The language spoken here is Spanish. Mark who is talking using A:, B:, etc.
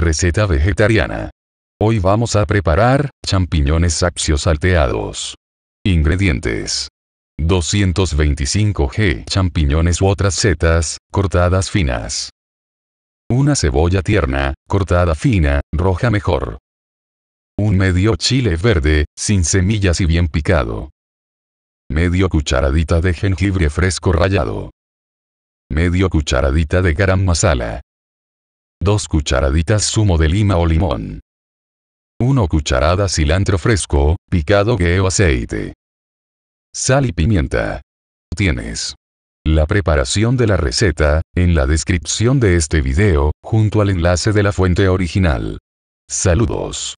A: Receta vegetariana. Hoy vamos a preparar champiñones saxios salteados. Ingredientes. 225 g champiñones u otras setas, cortadas finas. Una cebolla tierna, cortada fina, roja mejor. Un medio chile verde, sin semillas y bien picado. Medio cucharadita de jengibre fresco rallado. Medio cucharadita de garam masala. 2 cucharaditas zumo de lima o limón. 1 cucharada cilantro fresco, picado o aceite. Sal y pimienta. Tienes la preparación de la receta, en la descripción de este video, junto al enlace de la fuente original. Saludos.